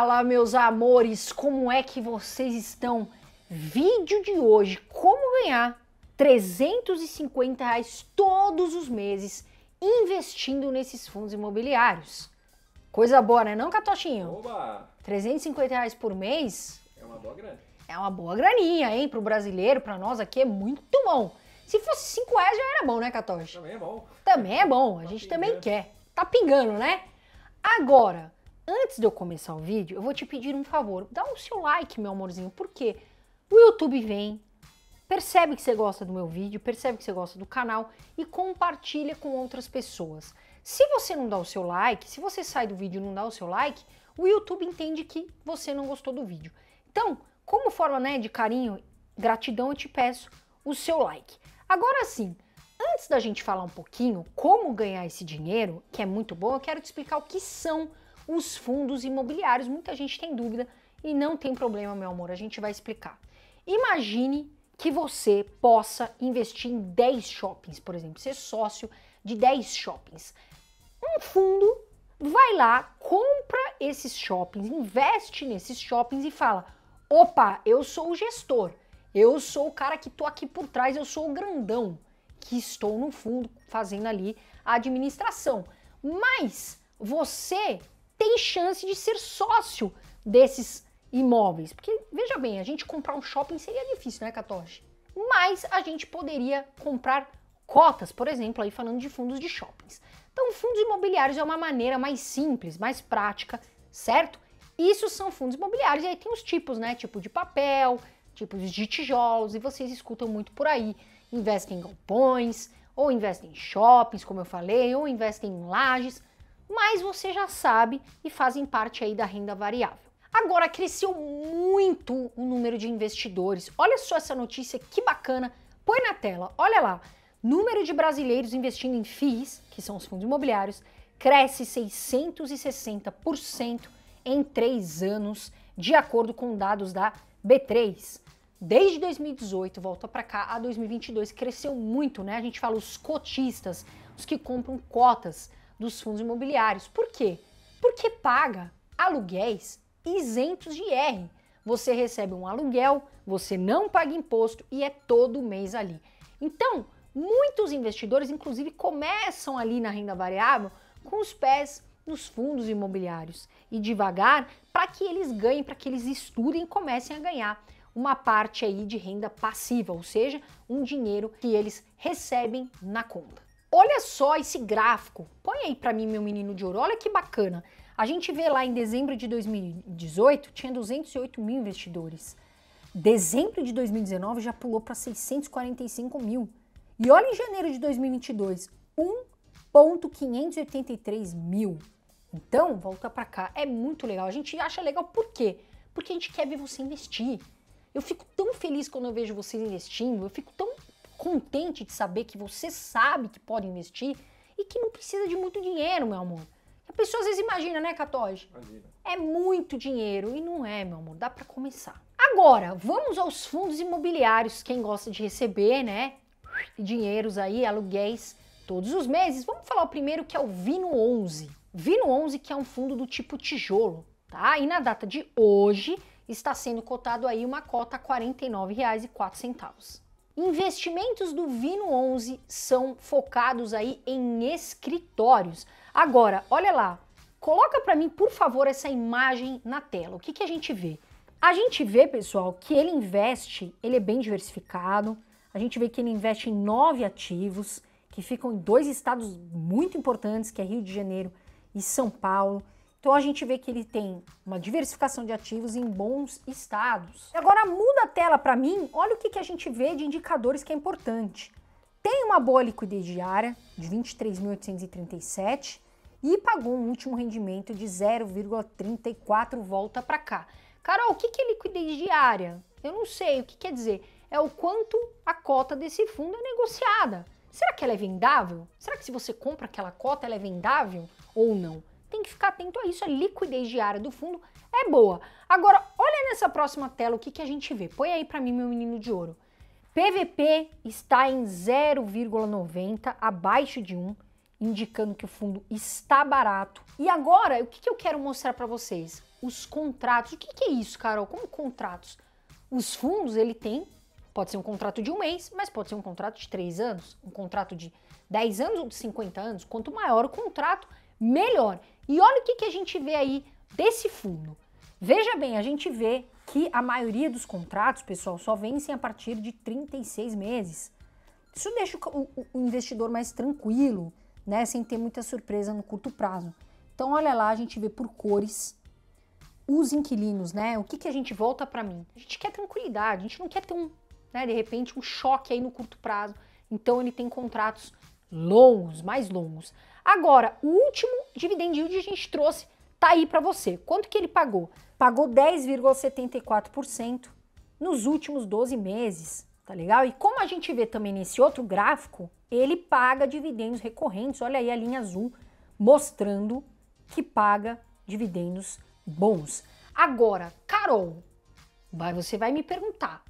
Fala, meus amores, como é que vocês estão? Vídeo de hoje: como ganhar 350 reais todos os meses investindo nesses fundos imobiliários. Coisa boa, né? Não, Catochinho? Oba! 350 reais por mês? É uma boa grana. É uma boa graninha, hein? Pro brasileiro, pra nós aqui é muito bom. Se fosse 5 reais já era bom, né, Catoche? Também é bom. Também é bom, a tá gente pingando. também quer. Tá pingando, né? Agora, Antes de eu começar o vídeo, eu vou te pedir um favor. Dá o seu like, meu amorzinho, porque o YouTube vem, percebe que você gosta do meu vídeo, percebe que você gosta do canal e compartilha com outras pessoas. Se você não dá o seu like, se você sai do vídeo e não dá o seu like, o YouTube entende que você não gostou do vídeo. Então, como forma né, de carinho, gratidão, eu te peço o seu like. Agora sim, antes da gente falar um pouquinho como ganhar esse dinheiro, que é muito bom, eu quero te explicar o que são os fundos imobiliários. Muita gente tem dúvida e não tem problema, meu amor, a gente vai explicar. Imagine que você possa investir em 10 shoppings, por exemplo, ser sócio de 10 shoppings. Um fundo vai lá, compra esses shoppings, investe nesses shoppings e fala: opa, eu sou o gestor, eu sou o cara que estou aqui por trás, eu sou o grandão que estou no fundo fazendo ali a administração. Mas você tem chance de ser sócio desses imóveis. Porque, veja bem, a gente comprar um shopping seria difícil, né, Catoche? Mas a gente poderia comprar cotas, por exemplo, aí falando de fundos de shoppings. Então, fundos imobiliários é uma maneira mais simples, mais prática, certo? Isso são fundos imobiliários, e aí tem os tipos, né? Tipo de papel, tipos de tijolos, e vocês escutam muito por aí. Investem em galpões, ou investem em shoppings, como eu falei, ou investem em lajes mas você já sabe e fazem parte aí da renda variável. Agora cresceu muito o número de investidores. Olha só essa notícia que bacana. Põe na tela, olha lá. Número de brasileiros investindo em FIIs, que são os fundos imobiliários, cresce 660% em três anos, de acordo com dados da B3. Desde 2018, volta para cá, a 2022 cresceu muito, né? A gente fala os cotistas, os que compram cotas dos fundos imobiliários. Por quê? Porque paga aluguéis isentos de IR. Você recebe um aluguel, você não paga imposto e é todo mês ali. Então, muitos investidores, inclusive, começam ali na renda variável com os pés nos fundos imobiliários e devagar para que eles ganhem, para que eles estudem e comecem a ganhar uma parte aí de renda passiva, ou seja, um dinheiro que eles recebem na conta. Olha só esse gráfico. Põe aí para mim, meu menino de ouro. Olha que bacana. A gente vê lá em dezembro de 2018 tinha 208 mil investidores. Dezembro de 2019 já pulou para 645 mil. E olha em janeiro de 2022, 1,583 mil. Então, volta para cá. É muito legal. A gente acha legal por quê? Porque a gente quer ver você investir. Eu fico tão feliz quando eu vejo vocês investindo, eu fico tão contente de saber que você sabe que pode investir e que não precisa de muito dinheiro, meu amor. A pessoa às vezes imagina, né, Catoge? É muito dinheiro e não é, meu amor, dá para começar. Agora, vamos aos fundos imobiliários, quem gosta de receber, né? Dinheiros aí, aluguéis todos os meses. Vamos falar o primeiro que é o Vino 11. Vino 11 que é um fundo do tipo tijolo, tá? E na data de hoje está sendo cotado aí uma cota a R$ 49,04. Investimentos do Vino 11 são focados aí em escritórios. Agora, olha lá, coloca para mim, por favor, essa imagem na tela. O que, que a gente vê? A gente vê, pessoal, que ele investe, ele é bem diversificado. A gente vê que ele investe em nove ativos que ficam em dois estados muito importantes, que é Rio de Janeiro e São Paulo. Então a gente vê que ele tem uma diversificação de ativos em bons estados. Agora muda a tela para mim, olha o que, que a gente vê de indicadores que é importante. Tem uma boa liquidez diária de 23.837 e pagou um último rendimento de 0,34 volta para cá. Carol, o que, que é liquidez diária? Eu não sei, o que quer dizer? É o quanto a cota desse fundo é negociada. Será que ela é vendável? Será que se você compra aquela cota ela é vendável ou não? tem que ficar atento a isso. A liquidez diária do fundo é boa. Agora, olha nessa próxima tela o que, que a gente vê. Põe aí para mim, meu menino de ouro. PVP está em 0,90, abaixo de 1, indicando que o fundo está barato. E agora, o que, que eu quero mostrar para vocês? Os contratos. O que, que é isso, Carol? Como contratos? Os fundos, ele tem Pode ser um contrato de um mês, mas pode ser um contrato de três anos, um contrato de 10 anos ou de 50 anos. Quanto maior o contrato, melhor. E olha o que, que a gente vê aí desse fundo. Veja bem, a gente vê que a maioria dos contratos, pessoal, só vencem a partir de 36 meses. Isso deixa o, o investidor mais tranquilo, né? Sem ter muita surpresa no curto prazo. Então, olha lá, a gente vê por cores os inquilinos, né? O que, que a gente volta para mim? A gente quer tranquilidade, a gente não quer ter um, né, de repente, um choque aí no curto prazo. Então, ele tem contratos longos, mais longos. Agora, o último dividend yield a gente trouxe, tá aí para você. Quanto que ele pagou? Pagou 10,74% nos últimos 12 meses, tá legal? E como a gente vê também nesse outro gráfico, ele paga dividendos recorrentes, olha aí a linha azul mostrando que paga dividendos bons. Agora, Carol, você vai me perguntar,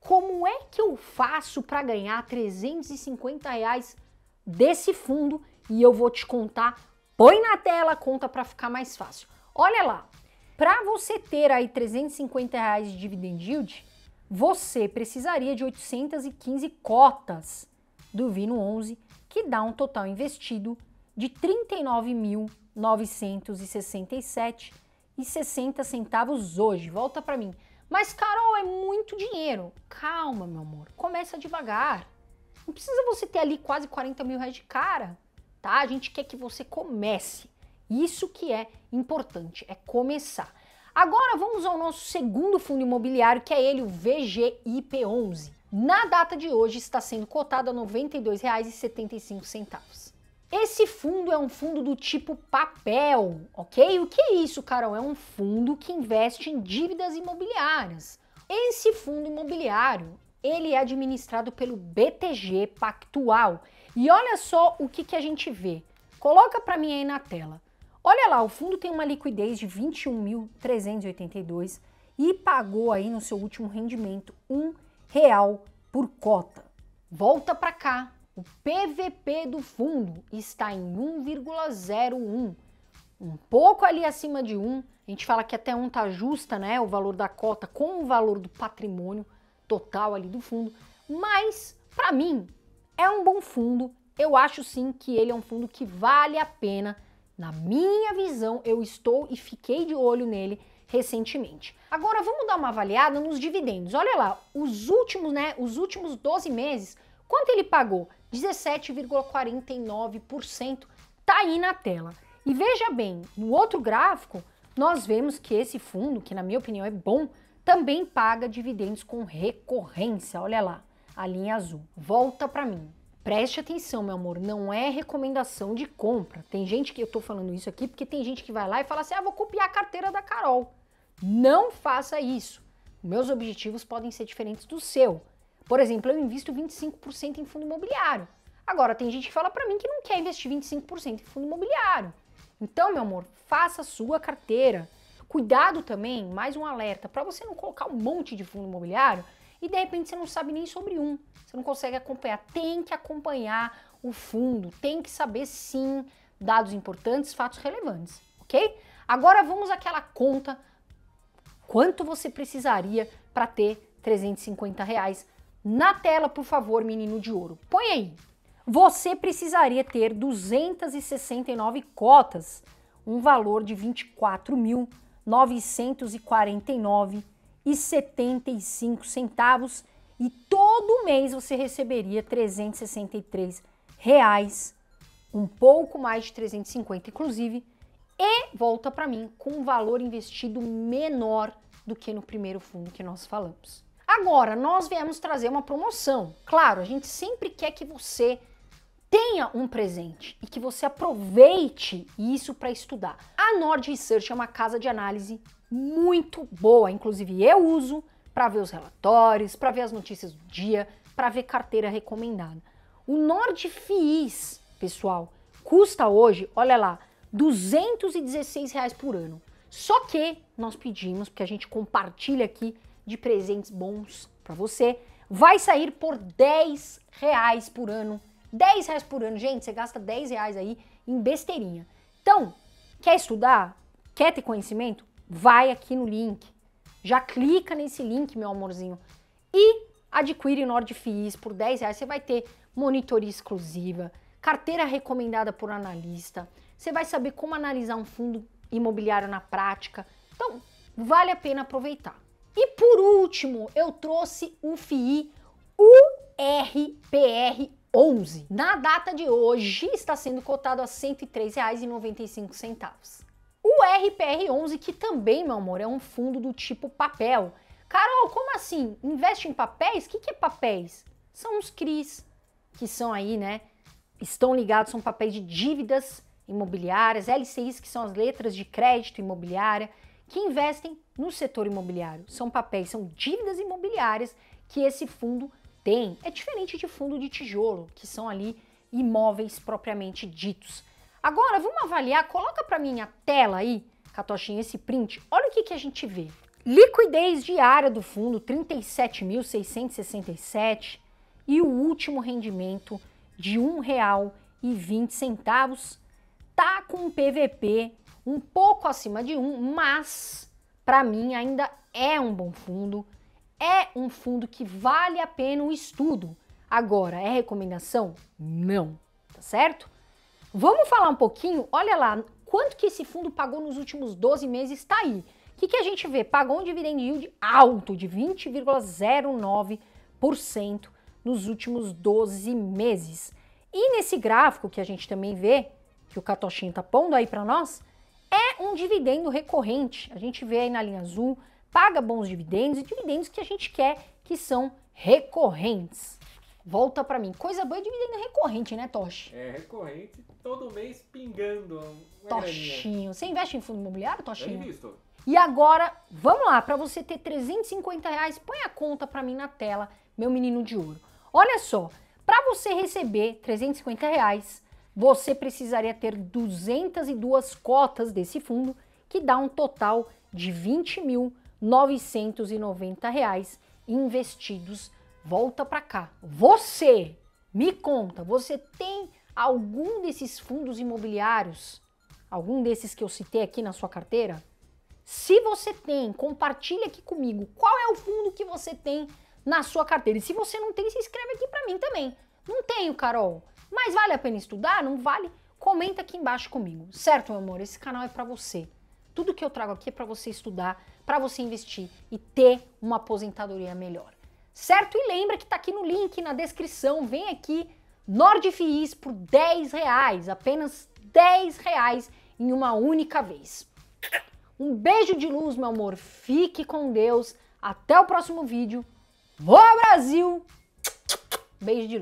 como é que eu faço para ganhar 350 reais desse fundo e eu vou te contar. Põe na tela, conta para ficar mais fácil. Olha lá, para você ter aí 350 reais de dividend yield, você precisaria de 815 cotas do Vino 11, que dá um total investido de 39.967 e 60 centavos hoje. Volta para mim. Mas Carol, é muito dinheiro. Calma, meu amor. Começa devagar. Não precisa você ter ali quase 40 mil reais de cara tá? A gente quer que você comece. Isso que é importante, é começar. Agora vamos ao nosso segundo fundo imobiliário, que é ele o VGIP11. Na data de hoje está sendo cotado a R$ 92,75. Esse fundo é um fundo do tipo papel, ok? O que é isso, Carol? É um fundo que investe em dívidas imobiliárias. Esse fundo imobiliário, ele é administrado pelo BTG Pactual, e olha só o que, que a gente vê. Coloca para mim aí na tela. Olha lá, o fundo tem uma liquidez de 21.382 e pagou aí no seu último rendimento um real por cota. Volta para cá. O PVP do fundo está em 1,01, um pouco ali acima de 1. A gente fala que até 1 tá justa, né, o valor da cota com o valor do patrimônio total ali do fundo, mas para mim é um bom fundo, eu acho sim que ele é um fundo que vale a pena. Na minha visão, eu estou e fiquei de olho nele recentemente. Agora vamos dar uma avaliada nos dividendos. Olha lá, os últimos, né, os últimos 12 meses, quanto ele pagou? 17,49%. Tá aí na tela. E veja bem, no outro gráfico, nós vemos que esse fundo, que na minha opinião é bom, também paga dividendos com recorrência. Olha lá a linha azul. Volta para mim. Preste atenção, meu amor, não é recomendação de compra. Tem gente que eu tô falando isso aqui porque tem gente que vai lá e fala assim: "Ah, vou copiar a carteira da Carol". Não faça isso. Meus objetivos podem ser diferentes do seu. Por exemplo, eu invisto 25% em fundo imobiliário. Agora tem gente que fala para mim que não quer investir 25% em fundo imobiliário. Então, meu amor, faça a sua carteira. Cuidado também, mais um alerta, para você não colocar um monte de fundo imobiliário e de repente você não sabe nem sobre um, você não consegue acompanhar. Tem que acompanhar o fundo, tem que saber sim dados importantes, fatos relevantes, ok? Agora vamos àquela conta: quanto você precisaria para ter 350 reais? Na tela, por favor, menino de ouro. Põe aí. Você precisaria ter 269 cotas, um valor de 24.949 e 75 centavos e todo mês você receberia 363 reais, um pouco mais de 350 inclusive, e volta para mim com um valor investido menor do que no primeiro fundo que nós falamos. Agora, nós viemos trazer uma promoção. Claro, a gente sempre quer que você tenha um presente e que você aproveite isso para estudar. A Nord Research é uma casa de análise muito boa, inclusive eu uso para ver os relatórios, para ver as notícias do dia, para ver carteira recomendada. O Nord Fiis, pessoal, custa hoje, olha lá, 216 reais por ano. Só que nós pedimos, porque a gente compartilha aqui de presentes bons para você, vai sair por 10 reais por ano. 10 reais por ano, gente, você gasta 10 reais aí em besteirinha. Então, quer estudar? Quer ter conhecimento? vai aqui no link. Já clica nesse link, meu amorzinho, e adquire NordFIs por 10 reais. Você vai ter monitoria exclusiva, carteira recomendada por analista, você vai saber como analisar um fundo imobiliário na prática. Então, vale a pena aproveitar. E por último, eu trouxe o FII URPR11. Na data de hoje, está sendo cotado a R$ 103,95. O RPR11, que também, meu amor, é um fundo do tipo papel. Carol, como assim? Investe em papéis? O que, que é papéis? São os CRIs, que são aí, né? Estão ligados, são papéis de dívidas imobiliárias, LCIs, que são as letras de crédito imobiliária, que investem no setor imobiliário. São papéis, são dívidas imobiliárias que esse fundo tem. É diferente de fundo de tijolo, que são ali imóveis propriamente ditos. Agora, vamos avaliar, coloca para mim a tela aí, Catochinha, esse print. Olha o que, que a gente vê. Liquidez diária do fundo, 37.667 e o último rendimento de R$ 1,20. Tá com um PVP um pouco acima de um, mas para mim ainda é um bom fundo, é um fundo que vale a pena o estudo. Agora, é recomendação? Não, tá certo? Vamos falar um pouquinho? Olha lá, quanto que esse fundo pagou nos últimos 12 meses está aí. O que, que a gente vê? Pagou um dividend yield alto de 20,09% nos últimos 12 meses. E nesse gráfico que a gente também vê, que o Catochinho está pondo aí para nós, é um dividendo recorrente. A gente vê aí na linha azul, paga bons dividendos e dividendos que a gente quer que são recorrentes. Volta para mim. Coisa boa é de vida recorrente, né, Toche? É, recorrente, todo mês pingando. Toshinho. Graninha. Você investe em fundo imobiliário, Toshinho? invisto. E agora, vamos lá, para você ter 350 reais, põe a conta para mim na tela, meu menino de ouro. Olha só, para você receber 350 reais, você precisaria ter 202 cotas desse fundo, que dá um total de R$ 20.990 investidos volta para cá. Você me conta, você tem algum desses fundos imobiliários, algum desses que eu citei aqui na sua carteira? Se você tem, compartilha aqui comigo qual é o fundo que você tem na sua carteira. E se você não tem, se inscreve aqui para mim também. Não tenho, Carol. Mas vale a pena estudar? Não vale? Comenta aqui embaixo comigo. Certo, meu amor? Esse canal é para você. Tudo que eu trago aqui é para você estudar, para você investir e ter uma aposentadoria melhor certo? E lembra que está aqui no link na descrição, vem aqui, Nordfiis por 10 reais, apenas 10 reais em uma única vez. Um beijo de luz, meu amor, fique com Deus, até o próximo vídeo, Vou Brasil, beijo de luz.